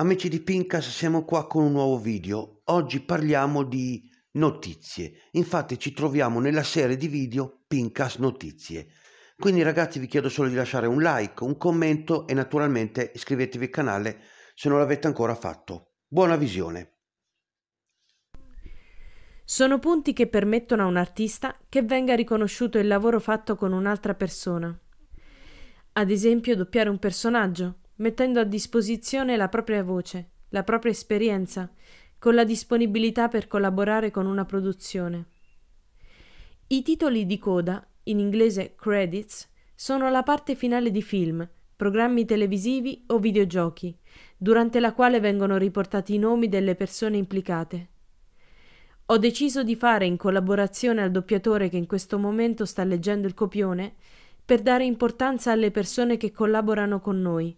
Amici di Pincas, siamo qua con un nuovo video. Oggi parliamo di notizie. Infatti ci troviamo nella serie di video Pincas Notizie. Quindi ragazzi vi chiedo solo di lasciare un like, un commento e naturalmente iscrivetevi al canale se non l'avete ancora fatto. Buona visione! Sono punti che permettono a un artista che venga riconosciuto il lavoro fatto con un'altra persona. Ad esempio doppiare un personaggio, mettendo a disposizione la propria voce, la propria esperienza, con la disponibilità per collaborare con una produzione. I titoli di coda, in inglese credits, sono la parte finale di film, programmi televisivi o videogiochi, durante la quale vengono riportati i nomi delle persone implicate. Ho deciso di fare in collaborazione al doppiatore che in questo momento sta leggendo il copione per dare importanza alle persone che collaborano con noi,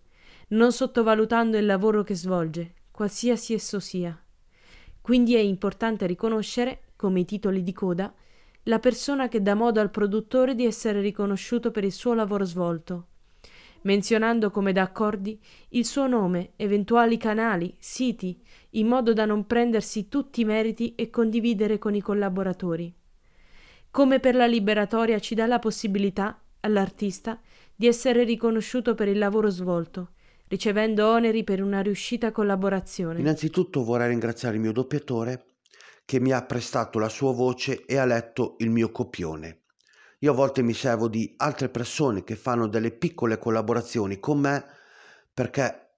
non sottovalutando il lavoro che svolge, qualsiasi esso sia. Quindi è importante riconoscere, come i titoli di coda, la persona che dà modo al produttore di essere riconosciuto per il suo lavoro svolto, menzionando come da accordi il suo nome, eventuali canali, siti, in modo da non prendersi tutti i meriti e condividere con i collaboratori. Come per la liberatoria ci dà la possibilità, all'artista, di essere riconosciuto per il lavoro svolto, ricevendo oneri per una riuscita collaborazione. Innanzitutto vorrei ringraziare il mio doppiatore che mi ha prestato la sua voce e ha letto il mio copione. Io a volte mi servo di altre persone che fanno delle piccole collaborazioni con me perché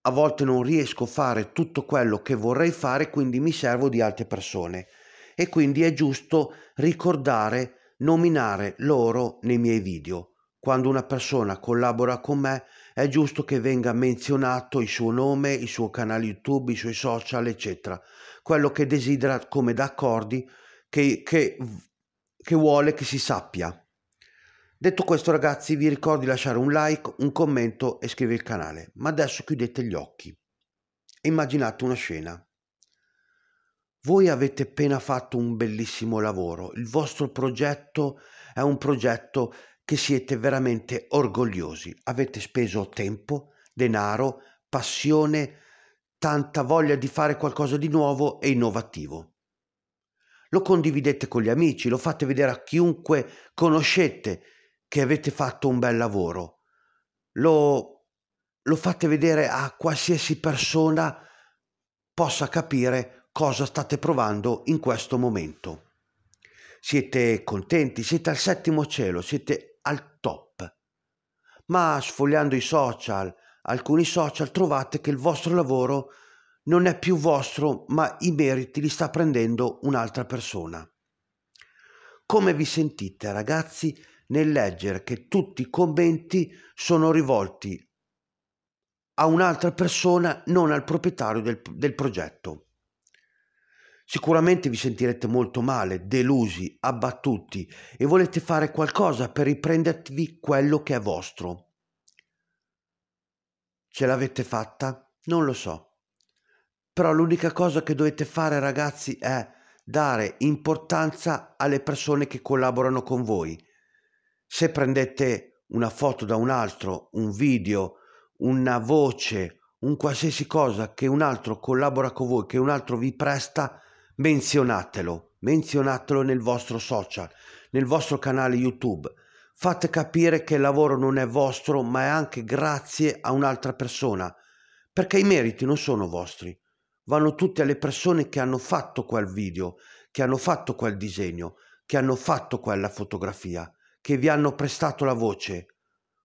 a volte non riesco a fare tutto quello che vorrei fare, quindi mi servo di altre persone. E quindi è giusto ricordare, nominare loro nei miei video. Quando una persona collabora con me è giusto che venga menzionato il suo nome, il suo canale YouTube, i suoi social, eccetera. Quello che desidera come d'accordi, che, che, che vuole che si sappia. Detto questo ragazzi vi ricordo di lasciare un like, un commento e iscrivervi al canale. Ma adesso chiudete gli occhi e immaginate una scena. Voi avete appena fatto un bellissimo lavoro, il vostro progetto è un progetto che siete veramente orgogliosi, avete speso tempo, denaro, passione, tanta voglia di fare qualcosa di nuovo e innovativo. Lo condividete con gli amici, lo fate vedere a chiunque conoscete che avete fatto un bel lavoro, lo, lo fate vedere a qualsiasi persona possa capire cosa state provando in questo momento siete contenti, siete al settimo cielo, siete al top. Ma sfogliando i social, alcuni social trovate che il vostro lavoro non è più vostro, ma i meriti li sta prendendo un'altra persona. Come vi sentite ragazzi nel leggere che tutti i commenti sono rivolti a un'altra persona, non al proprietario del, del progetto? Sicuramente vi sentirete molto male, delusi, abbattuti e volete fare qualcosa per riprendervi quello che è vostro. Ce l'avete fatta? Non lo so. Però l'unica cosa che dovete fare ragazzi è dare importanza alle persone che collaborano con voi. Se prendete una foto da un altro, un video, una voce, un qualsiasi cosa che un altro collabora con voi, che un altro vi presta, menzionatelo, menzionatelo nel vostro social, nel vostro canale YouTube. Fate capire che il lavoro non è vostro, ma è anche grazie a un'altra persona, perché i meriti non sono vostri, vanno tutti alle persone che hanno fatto quel video, che hanno fatto quel disegno, che hanno fatto quella fotografia, che vi hanno prestato la voce.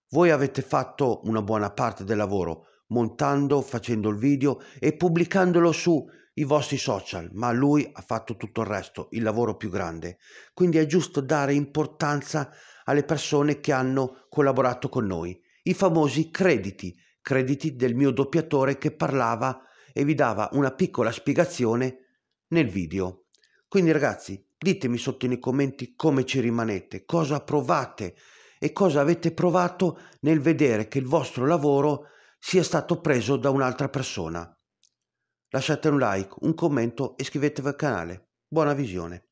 Voi avete fatto una buona parte del lavoro, montando, facendo il video e pubblicandolo sui vostri social, ma lui ha fatto tutto il resto, il lavoro più grande. Quindi è giusto dare importanza alle persone che hanno collaborato con noi. I famosi crediti, crediti del mio doppiatore che parlava e vi dava una piccola spiegazione nel video. Quindi ragazzi, ditemi sotto nei commenti come ci rimanete, cosa provate e cosa avete provato nel vedere che il vostro lavoro è sia stato preso da un'altra persona. Lasciate un like, un commento e iscrivetevi al canale. Buona visione.